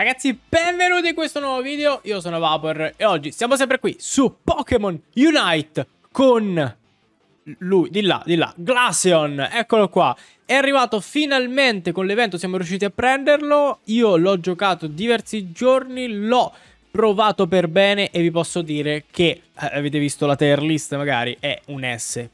Ragazzi, benvenuti in questo nuovo video, io sono Vapor e oggi siamo sempre qui su Pokémon Unite con lui, di là, di là, Glaceon, eccolo qua. È arrivato finalmente con l'evento, siamo riusciti a prenderlo, io l'ho giocato diversi giorni, l'ho provato per bene e vi posso dire che eh, avete visto la tier list magari è un S+,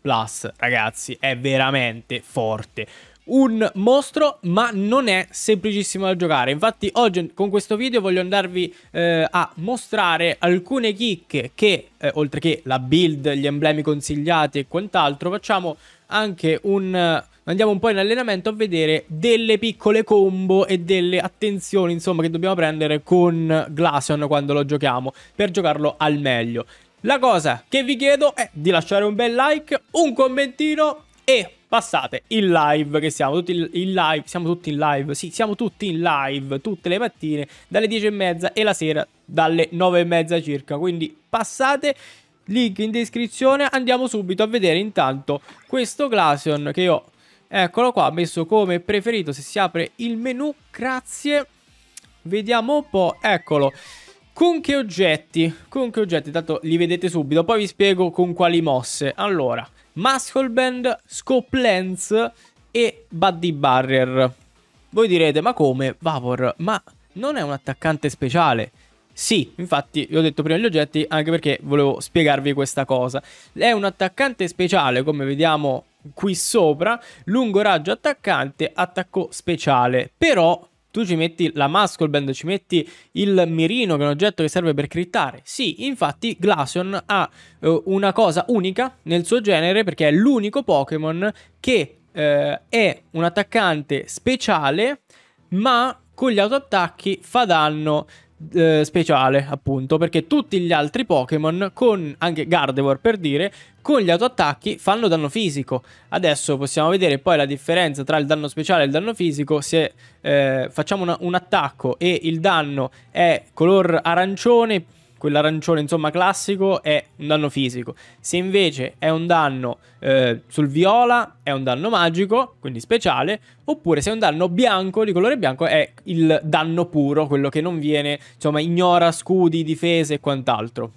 ragazzi, è veramente forte un mostro ma non è semplicissimo da giocare infatti oggi con questo video voglio andarvi eh, a mostrare alcune chicche che eh, oltre che la build, gli emblemi consigliati e quant'altro facciamo anche un andiamo un po' in allenamento a vedere delle piccole combo e delle attenzioni insomma che dobbiamo prendere con Glaceon quando lo giochiamo per giocarlo al meglio la cosa che vi chiedo è di lasciare un bel like, un commentino e passate in live, che siamo tutti in live, siamo tutti in live, sì, siamo tutti in live tutte le mattine dalle 10 e mezza e la sera dalle 9 e mezza circa, quindi passate link in descrizione, andiamo subito a vedere intanto questo Glaceon che io, eccolo qua, messo come preferito se si apre il menu, grazie, vediamo un po', eccolo. Con che oggetti? Con che oggetti? Tanto li vedete subito, poi vi spiego con quali mosse. Allora, Muscle Band, Scope Lens e Buddy Barrier. Voi direte, ma come Vapor? Ma non è un attaccante speciale? Sì, infatti vi ho detto prima gli oggetti anche perché volevo spiegarvi questa cosa. È un attaccante speciale, come vediamo qui sopra, lungo raggio attaccante, attacco speciale, però tu ci metti la muscle band, ci metti il mirino che è un oggetto che serve per crittare. Sì, infatti Glaceon ha eh, una cosa unica nel suo genere perché è l'unico Pokémon che eh, è un attaccante speciale ma con gli autoattacchi fa danno eh, speciale, appunto, perché tutti gli altri Pokémon, con anche Gardevoir per dire, con gli autoattacchi fanno danno fisico. Adesso possiamo vedere poi la differenza tra il danno speciale e il danno fisico. Se eh, facciamo una, un attacco e il danno è color arancione quell'arancione insomma classico è un danno fisico. Se invece è un danno eh, sul viola è un danno magico, quindi speciale, oppure se è un danno bianco di colore bianco è il danno puro, quello che non viene, insomma ignora scudi, difese e quant'altro.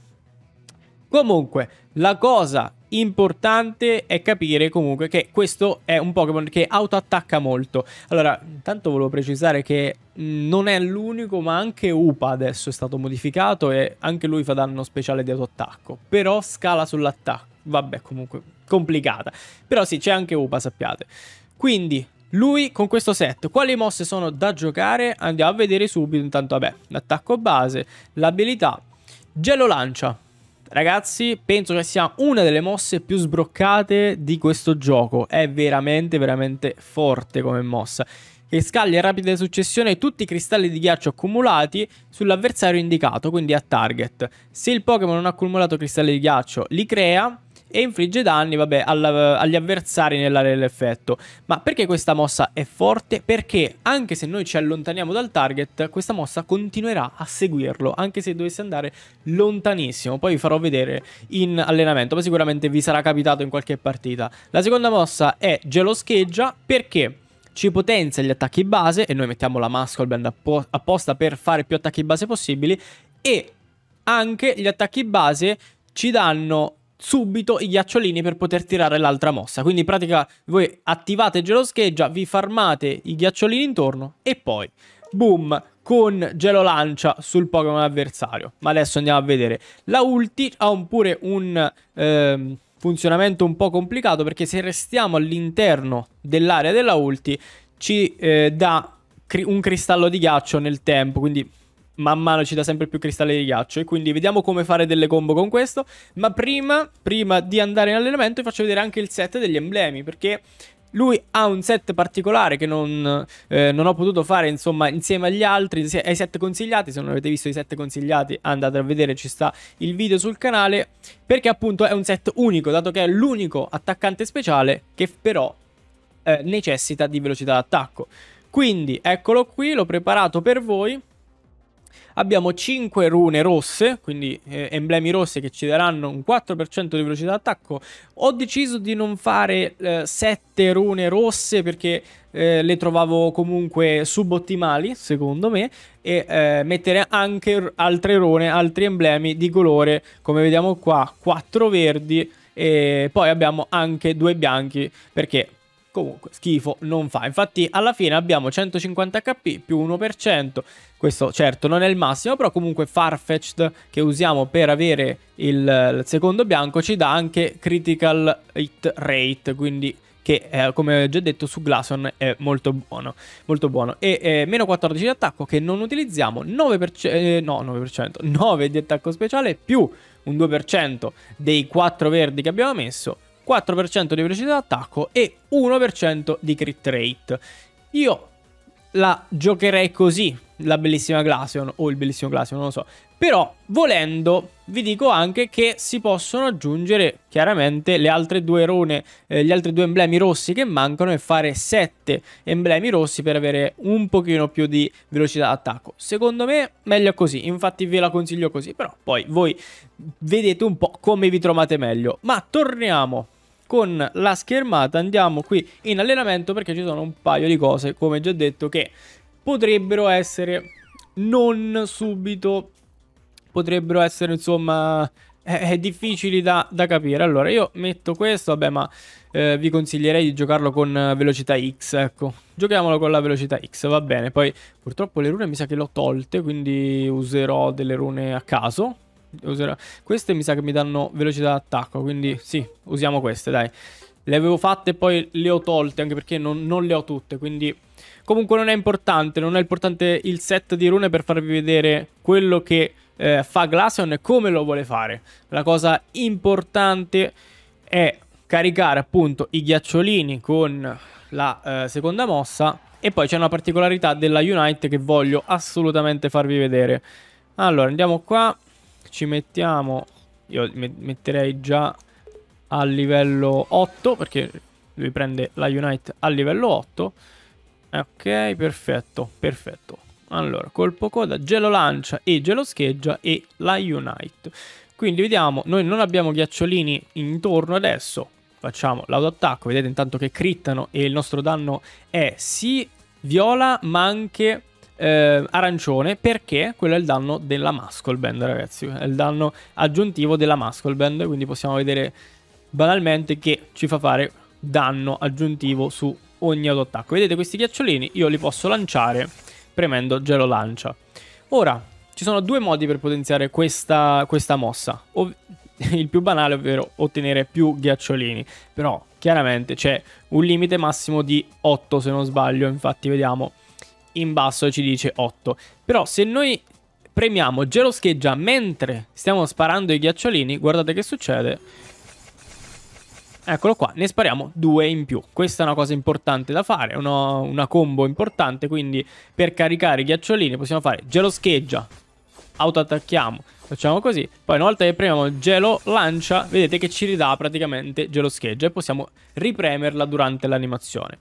Comunque, la cosa importante è capire comunque che questo è un Pokémon che autoattacca molto. Allora, intanto volevo precisare che mm, non è l'unico, ma anche Upa adesso è stato modificato e anche lui fa danno speciale di autoattacco, però scala sull'attacco. Vabbè, comunque complicata. Però sì, c'è anche Upa, sappiate. Quindi, lui con questo set, quali mosse sono da giocare? Andiamo a vedere subito. Intanto, vabbè, l'attacco base, l'abilità, gelo lancia Ragazzi, penso che sia una delle mosse più sbroccate di questo gioco. È veramente, veramente forte come mossa che scaglia in rapida successione tutti i cristalli di ghiaccio accumulati sull'avversario indicato, quindi a target. Se il Pokémon non ha accumulato cristalli di ghiaccio, li crea e infligge danni vabbè, all, agli avversari nell'area dell'effetto. Ma perché questa mossa è forte? Perché anche se noi ci allontaniamo dal target, questa mossa continuerà a seguirlo, anche se dovesse andare lontanissimo. Poi vi farò vedere in allenamento, ma sicuramente vi sarà capitato in qualche partita. La seconda mossa è geloscheggia perché ci potenzia gli attacchi base e noi mettiamo la muscle band appo apposta per fare più attacchi base possibili e anche gli attacchi base ci danno subito i ghiacciolini per poter tirare l'altra mossa. Quindi in pratica voi attivate gelo scheggia, vi farmate i ghiacciolini intorno e poi boom con gelo lancia sul Pokémon avversario. Ma adesso andiamo a vedere. La ulti ha un pure un eh, funzionamento un po' complicato perché se restiamo all'interno dell'area della ulti ci eh, dà un cristallo di ghiaccio nel tempo, quindi man mano ci dà sempre più cristalli di ghiaccio e quindi vediamo come fare delle combo con questo, ma prima, prima di andare in allenamento vi faccio vedere anche il set degli emblemi perché lui ha un set particolare che non, eh, non ho potuto fare insomma, insieme agli altri, ai set consigliati, se non avete visto i set consigliati andate a vedere, ci sta il video sul canale, perché appunto è un set unico, dato che è l'unico attaccante speciale che però eh, necessita di velocità d'attacco. Quindi eccolo qui, l'ho preparato per voi, Abbiamo 5 rune rosse, quindi eh, emblemi rossi che ci daranno un 4% di velocità d'attacco. Ho deciso di non fare eh, 7 rune rosse perché eh, le trovavo comunque subottimali, secondo me, e eh, mettere anche altre rune, altri emblemi di colore, come vediamo qua, 4 verdi e poi abbiamo anche 2 bianchi perché comunque schifo non fa. Infatti alla fine abbiamo 150 HP più 1%, questo certo non è il massimo, però comunque Farfetched che usiamo per avere il, il secondo bianco ci dà anche critical hit rate, quindi che eh, come ho già detto su Glason è molto buono, molto buono. E eh, meno 14 di attacco che non utilizziamo, 9%, eh, no 9%, 9 di attacco speciale più un 2% dei 4 verdi che abbiamo messo 4% di velocità d'attacco e 1% di crit rate. Io la giocherei così, la bellissima Glaceon o il bellissimo Glaceon, non lo so. Però, volendo, vi dico anche che si possono aggiungere chiaramente le altre due rune, eh, gli altri due emblemi rossi che mancano e fare 7 emblemi rossi per avere un pochino più di velocità d'attacco. Secondo me meglio così, infatti ve la consiglio così, però poi voi vedete un po' come vi trovate meglio. Ma torniamo con la schermata andiamo qui in allenamento perché ci sono un paio di cose, come già detto, che potrebbero essere non subito, potrebbero essere insomma è, eh, eh, difficile da, da, capire. Allora, io metto questo, vabbè, ma eh, vi consiglierei di giocarlo con velocità X, ecco. Giochiamolo con la velocità X, va bene. Poi, purtroppo le rune mi sa che le ho tolte, quindi userò delle rune a caso userò. Queste mi sa che mi danno velocità d'attacco, quindi sì, usiamo queste, dai. Le avevo fatte e poi le ho tolte, anche perché non, non le ho tutte, quindi... Comunque non è importante, non è importante il set di rune per farvi vedere quello che eh, fa Glaceon e come lo vuole fare. La cosa importante è caricare appunto i ghiacciolini con la eh, seconda mossa e poi c'è una particolarità della Unite che voglio assolutamente farvi vedere. Allora andiamo qua ci mettiamo, io metterei già a livello 8 perché lui prende la Unite a livello 8. Ok, perfetto, perfetto. Allora, colpo coda, gelo lancia e gelo scheggia e la Unite. Quindi vediamo, noi non abbiamo ghiacciolini intorno adesso, facciamo l'autoattacco, vedete intanto che crittano e il nostro danno è sì viola ma anche eh, arancione perché quello è il danno della muscle band, ragazzi. È il danno aggiuntivo della muscle band, quindi possiamo vedere banalmente che ci fa fare danno aggiuntivo su ogni autoattacco. Vedete questi ghiacciolini? Io li posso lanciare premendo gelo lancia. Ora, ci sono due modi per potenziare questa, questa mossa. Ov il più banale, ovvero ottenere più ghiacciolini. Però chiaramente c'è un limite massimo di 8 se non sbaglio, infatti vediamo in basso ci dice 8. Però se noi premiamo gelo scheggia mentre stiamo sparando i ghiacciolini, guardate che succede. Eccolo qua, ne spariamo due in più. Questa è una cosa importante da fare, una, una combo importante, quindi per caricare i ghiacciolini possiamo fare gelo scheggia, autoattacchiamo, facciamo così. Poi una volta che premiamo gelo lancia, vedete che ci ridà praticamente gelo scheggia e possiamo ripremerla durante l'animazione.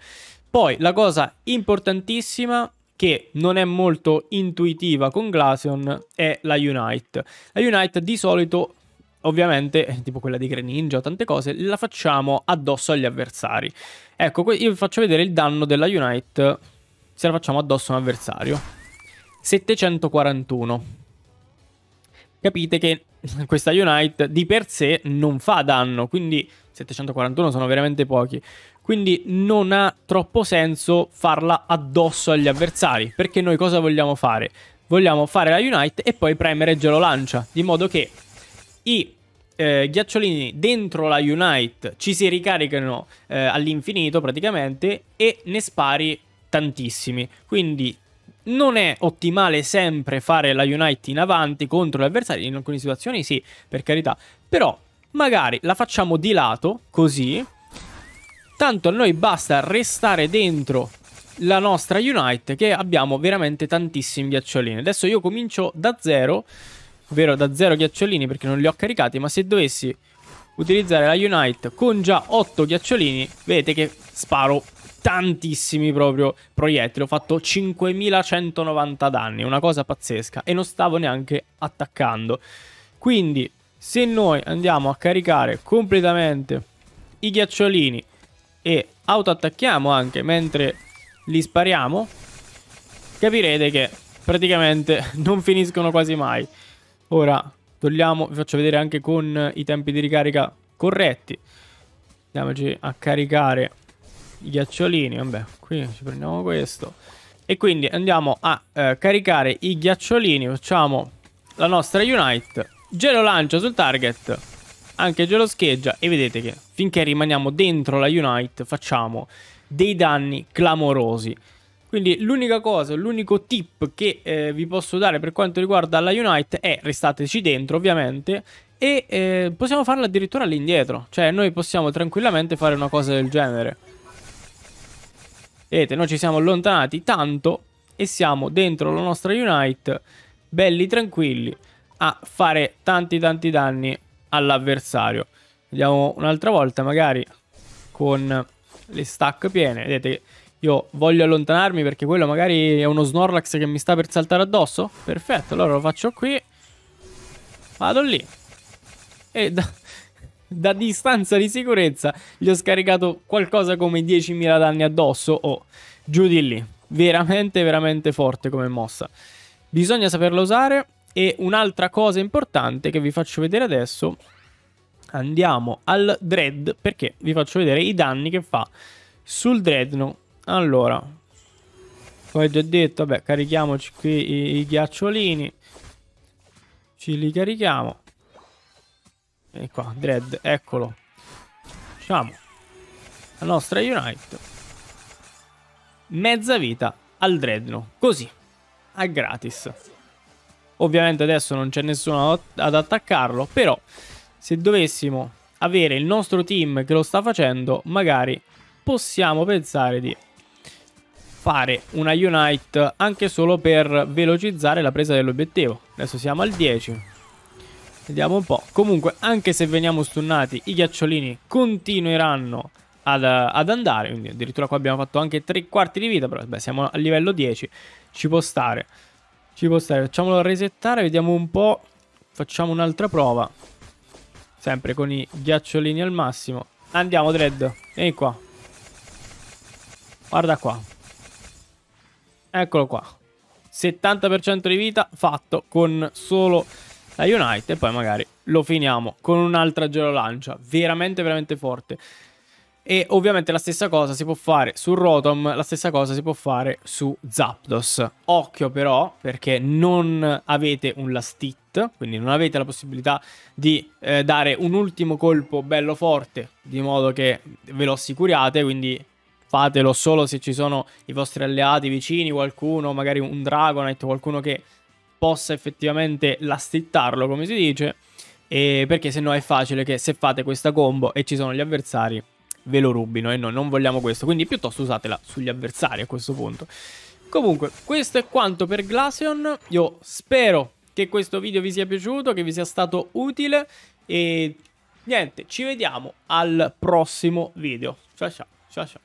Poi la cosa importantissima che non è molto intuitiva con Glaceon è la Unite. La Unite di solito ovviamente, eh, tipo quella di Greninja o tante cose, la facciamo addosso agli avversari. Ecco, io vi faccio vedere il danno della Unite se la facciamo addosso a un avversario. 741. Capite che questa Unite di per sé non fa danno, quindi 741 sono veramente pochi quindi non ha troppo senso farla addosso agli avversari, perché noi cosa vogliamo fare? Vogliamo fare la Unite e poi premere e lo lancia, di modo che i eh, ghiacciolini dentro la Unite ci si ricaricano eh, all'infinito praticamente e ne spari tantissimi. Quindi non è ottimale sempre fare la Unite in avanti contro l'avversario, in alcune situazioni sì, per carità, però magari la facciamo di lato, così, Tanto a noi basta restare dentro la nostra Unite che abbiamo veramente tantissimi ghiacciolini. Adesso io comincio da zero, ovvero da zero ghiacciolini perché non li ho caricati, ma se dovessi utilizzare la Unite con già 8 ghiacciolini, vedete che sparo tantissimi proprio proiettili, ho fatto 5190 danni, una cosa pazzesca e non stavo neanche attaccando. Quindi se noi andiamo a caricare completamente i ghiacciolini e autoattacchiamo anche mentre li spariamo, capirete che praticamente non finiscono quasi mai. Ora togliamo, vi faccio vedere anche con i tempi di ricarica corretti. Andiamoci a caricare i ghiacciolini, vabbè, qui ci prendiamo questo. E quindi andiamo a eh, caricare i ghiacciolini, facciamo la nostra Unite, gelo lancia sul target anche scheggia e vedete che finché rimaniamo dentro la Unite facciamo dei danni clamorosi. Quindi l'unica cosa, l'unico tip che eh, vi posso dare per quanto riguarda la Unite è restateci dentro ovviamente e eh, possiamo farla addirittura all'indietro, cioè noi possiamo tranquillamente fare una cosa del genere. Vedete, noi ci siamo allontanati tanto e siamo dentro la nostra Unite, belli tranquilli, a fare tanti tanti danni all'avversario. Vediamo un'altra volta magari con le stack piene. Vedete io voglio allontanarmi perché quello magari è uno Snorlax che mi sta per saltare addosso. Perfetto, allora lo faccio qui. Vado lì. E da, da distanza di sicurezza gli ho scaricato qualcosa come 10.000 danni addosso o oh, giù di lì. Veramente, veramente forte come mossa. Bisogna saperla usare. E un'altra cosa importante che vi faccio vedere adesso, andiamo al dread perché vi faccio vedere i danni che fa sul dreadnought. Allora, poi ho già detto, vabbè, carichiamoci qui i, i ghiacciolini. Ci li carichiamo. E qua, dread, eccolo. Facciamo la nostra Unite. Mezza vita al dreadnought, così, a gratis. Ovviamente adesso non c'è nessuno ad attaccarlo, però se dovessimo avere il nostro team che lo sta facendo, magari possiamo pensare di fare una Unite anche solo per velocizzare la presa dell'obiettivo. Adesso siamo al 10. Vediamo un po'. Comunque, anche se veniamo stunnati, i ghiacciolini continueranno ad, ad andare. Quindi addirittura qua abbiamo fatto anche tre quarti di vita, però beh, siamo a livello 10, ci può stare. Ci può stare, facciamolo resettare, vediamo un po'. Facciamo un'altra prova. Sempre con i ghiacciolini al massimo. Andiamo, Dread. Vieni qua. Guarda qua. Eccolo qua. 70% di vita fatto con solo la Unite e poi magari lo finiamo con un'altra gelolancia. Veramente, veramente forte. E ovviamente la stessa cosa si può fare su Rotom, la stessa cosa si può fare su Zapdos. Occhio però, perché non avete un last hit, quindi non avete la possibilità di eh, dare un ultimo colpo bello forte, di modo che ve lo assicuriate, quindi fatelo solo se ci sono i vostri alleati vicini, qualcuno, magari un Dragonite, qualcuno che possa effettivamente lastittarlo, come si dice, perché se no è facile che se fate questa combo e ci sono gli avversari, ve lo rubino e noi non vogliamo questo, quindi piuttosto usatela sugli avversari a questo punto. Comunque, questo è quanto per Glaceon, io spero che questo video vi sia piaciuto, che vi sia stato utile e niente, ci vediamo al prossimo video. Ciao ciao, ciao ciao.